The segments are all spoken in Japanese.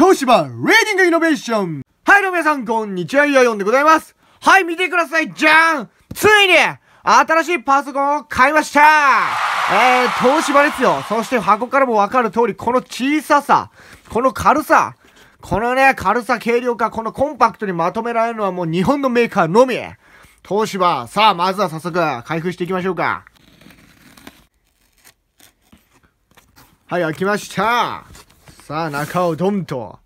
東芝レーディングイノベーションはい、どうも皆さん、こんにちは、イヤヨンでございますはい、見てくださいじゃんついに新しいパソコンを買いましたえー、東芝ですよそして箱からもわかる通り、この小ささ、この軽さ、このね、軽さ、軽量化、このコンパクトにまとめられるのはもう日本のメーカーのみ東芝、さあ、まずは早速、開封していきましょうか。はい、開きました。さあ、中をドンと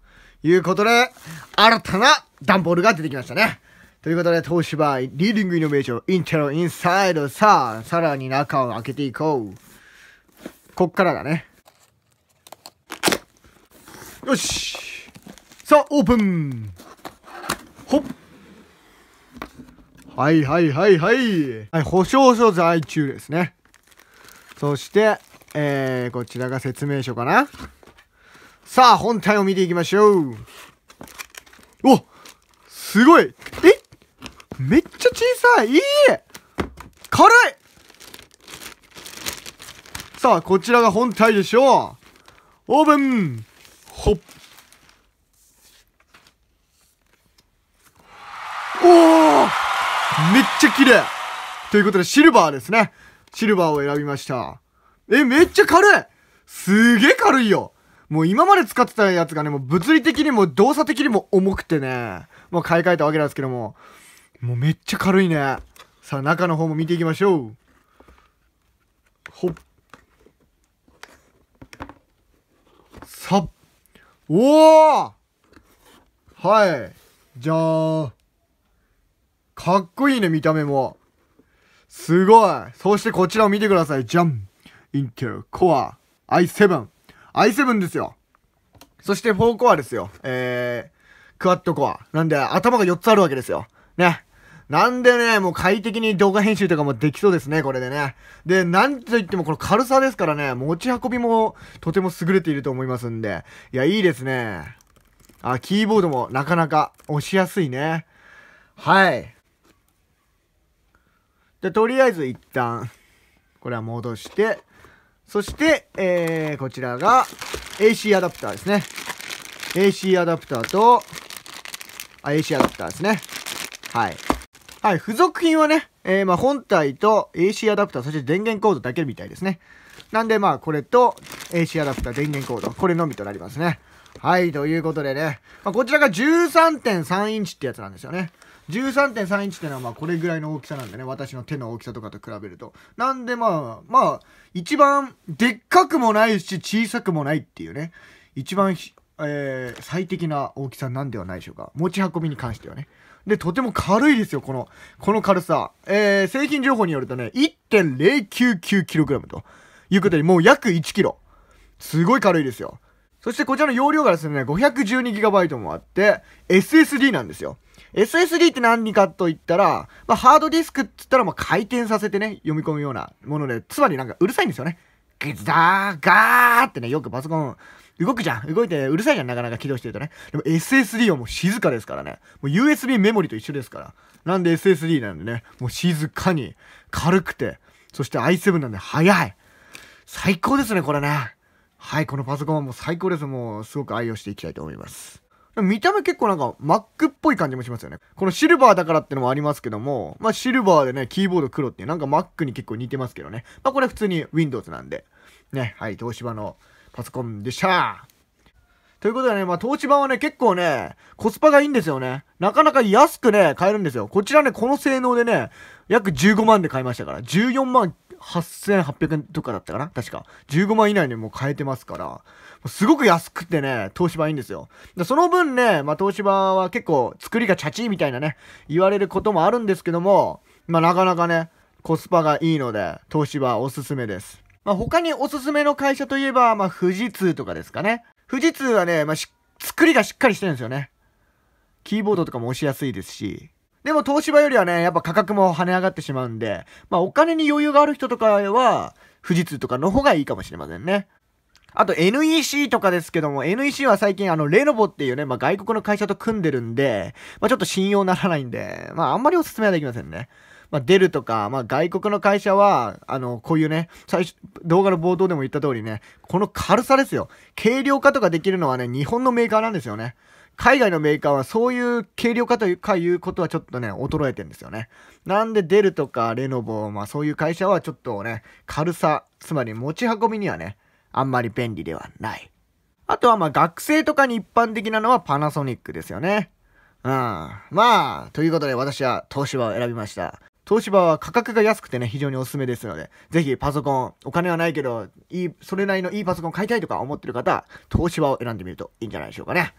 いうことで、新たな段ボールが出てきましたね。ということで、東芝、リーディングイノベーション、インテロ、インサイド、さあ、さらに中を開けていこう。こっからだね。よしさあ、オープンほっはいはいはいはい。はい、保証書在中ですね。そして、えー、こちらが説明書かなさあ、本体を見ていきましょう。おすごいえめっちゃ小さいいい軽いさあ、こちらが本体でしょう。オーブンほっ。おおめっちゃ綺麗ということで、シルバーですね。シルバーを選びました。え、めっちゃ軽いすげえ軽いよもう今まで使ってたやつがね、もう物理的にも動作的にも重くてね、もう買い替えたわけなんですけども、もうめっちゃ軽いね。さあ、中の方も見ていきましょう。ほっ。さっ。おおはい。じゃーん。かっこいいね、見た目も。すごい。そしてこちらを見てください。じゃん。インテルコア i7。i7 ですよ。そして4コアですよ。えー、クワッドコア。なんで、頭が4つあるわけですよ。ね。なんでね、もう快適に動画編集とかもできそうですね、これでね。で、なんといってもこの軽さですからね、持ち運びもとても優れていると思いますんで。いや、いいですね。あ、キーボードもなかなか押しやすいね。はい。で、とりあえず一旦、これは戻して、そして、えー、こちらが AC アダプターですね。AC アダプターと、あ、AC アダプターですね。はい。はい、付属品はね、えー、まあ本体と AC アダプター、そして電源コードだけみたいですね。なんでまあこれと AC アダプター、電源コード、これのみとなりますね。はい、ということでね、まあ、こちらが13.3インチってやつなんですよね。13.3インチってのはまあこれぐらいの大きさなんでね私の手の大きさとかと比べるとなんでまあまあ一番でっかくもないし小さくもないっていうね一番、えー、最適な大きさなんではないでしょうか持ち運びに関してはねで、とても軽いですよ、この、この軽さ。えー、製品情報によるとね、1.099kg ということで、もう約 1kg。すごい軽いですよ。そしてこちらの容量がですね、512GB もあって、SSD なんですよ。SSD って何かと言ったら、まあ、ハードディスクって言ったら、まあ、回転させてね、読み込むようなもので、つまりなんかうるさいんですよね。グザダー、ガーってね、よくパソコン、動くじゃん。動いてうるさいじゃん、なかなか起動してるとね。でも SSD はもう静かですからね。もう USB メモリと一緒ですから。なんで SSD なんでね、もう静かに、軽くて、そして i7 なんで速い。最高ですね、これね。はい、このパソコンはもう最高です。もう、すごく愛用していきたいと思います。見た目結構なんか Mac っぽい感じもしますよね。このシルバーだからってのもありますけども、まあシルバーでね、キーボード黒ってなんか Mac に結構似てますけどね。まあこれ普通に Windows なんで。ね、はい、東芝のパソコンでしたということでね、まあ、東芝はね、結構ね、コスパがいいんですよね。なかなか安くね、買えるんですよ。こちらね、この性能でね、約15万で買いましたから、14万8800円とかだったかな確か。15万以内にもう買えてますから、すごく安くてね、東芝いいんですよ。その分ね、まあ、東芝は結構作りがチャチーみたいなね、言われることもあるんですけども、まあ、なかなかね、コスパがいいので、東芝おすすめです。まあ、他におすすめの会社といえば、まあ、富士通とかですかね。富士通はね、まあ、作りがしっかりしてるんですよね。キーボードとかも押しやすいですし、でも東芝よりはね、やっぱ価格も跳ね上がってしまうんで、まあお金に余裕がある人とかは、富士通とかの方がいいかもしれませんね。あと NEC とかですけども、NEC は最近あの、レノボっていうね、まあ外国の会社と組んでるんで、まあちょっと信用ならないんで、まああんまりおすすめはできませんね。まあ出るとか、まあ外国の会社は、あの、こういうね、最初、動画の冒頭でも言った通りね、この軽さですよ。軽量化とかできるのはね、日本のメーカーなんですよね。海外のメーカーはそういう軽量化というかいうことはちょっとね、衰えてんですよね。なんでデルとかレノボ、まあそういう会社はちょっとね、軽さ、つまり持ち運びにはね、あんまり便利ではない。あとはまあ学生とかに一般的なのはパナソニックですよね。うん。まあ、ということで私は東芝を選びました。東芝は価格が安くてね、非常におすすめですので、ぜひパソコン、お金はないけど、いい、それなりのいいパソコン買いたいとか思ってる方、東芝を選んでみるといいんじゃないでしょうかね。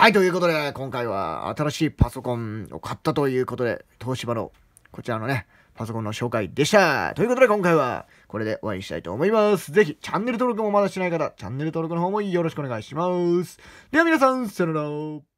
はい、ということで、今回は新しいパソコンを買ったということで、東芝のこちらのね、パソコンの紹介でした。ということで今回はこれで終わりにしたいと思います。ぜひチャンネル登録もまだしてない方、チャンネル登録の方もよろしくお願いします。では皆さん、さよなら。